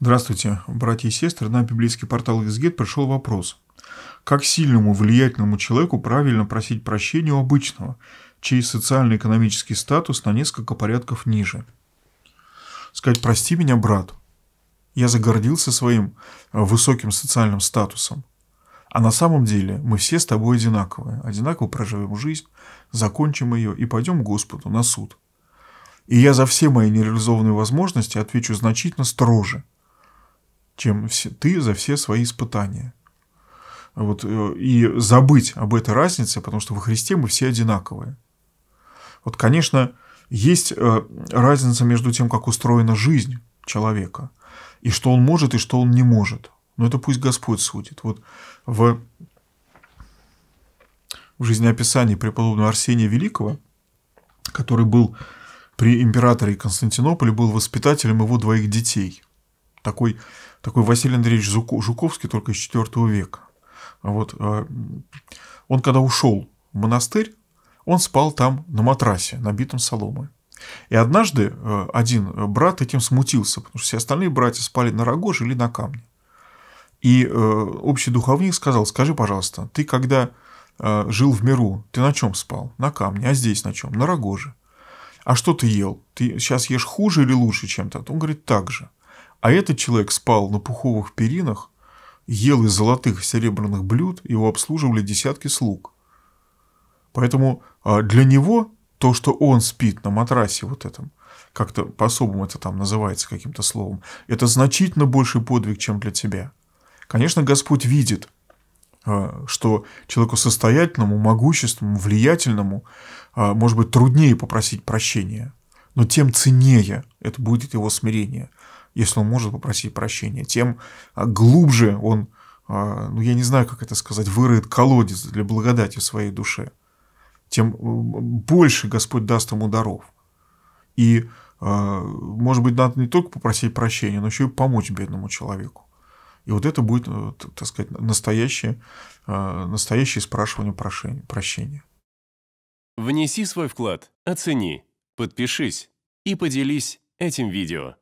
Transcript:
Здравствуйте, братья и сестры. На библейский портал Визгет пришел вопрос. Как сильному влиятельному человеку правильно просить прощения у обычного, чей социально-экономический статус на несколько порядков ниже? Сказать «прости меня, брат». Я загордился своим э, высоким социальным статусом. А на самом деле мы все с тобой одинаковые. Одинаково проживем жизнь, закончим ее и пойдем к Господу на суд. И я за все мои нереализованные возможности отвечу значительно строже – чем все, ты за все свои испытания. Вот, э, и забыть об этой разнице, потому что во Христе мы все одинаковые. Вот, конечно, есть э, разница между тем, как устроена жизнь человека, и что он может, и что он не может. Но это пусть Господь судит. Вот в, в жизнеописании преподобного Арсения Великого, который был при императоре Константинополе, был воспитателем его двоих детей – такой, такой Василий Андреевич Жуковский только из IV века. Вот, а, он когда ушел в монастырь, он спал там на матрасе, набитом соломой. И однажды а, один брат этим смутился, потому что все остальные братья спали на рогу, или на камне. И а, общий духовник сказал, скажи, пожалуйста, ты когда жил в миру, ты на чем спал? На камне, а здесь на чем? На рогоже. А что ты ел? Ты сейчас ешь хуже или лучше чем-то? Он говорит, так же. А этот человек спал на пуховых перинах, ел из золотых и серебряных блюд, его обслуживали десятки слуг. Поэтому а, для него то, что он спит на матрасе вот этом, как-то по-особому это там называется каким-то словом, это значительно больший подвиг, чем для тебя. Конечно, Господь видит, а, что человеку состоятельному, могущественному, влиятельному, а, может быть, труднее попросить прощения, но тем ценнее это будет его смирение если он может попросить прощения, тем а, глубже он, а, ну я не знаю, как это сказать, вырыт колодец для благодати в своей душе, тем больше Господь даст ему даров. И, а, может быть, надо не только попросить прощения, но еще и помочь бедному человеку. И вот это будет, э, так сказать, настоящее, настоящее спрашивание прощения. Внеси свой вклад, оцени, подпишись и поделись этим видео.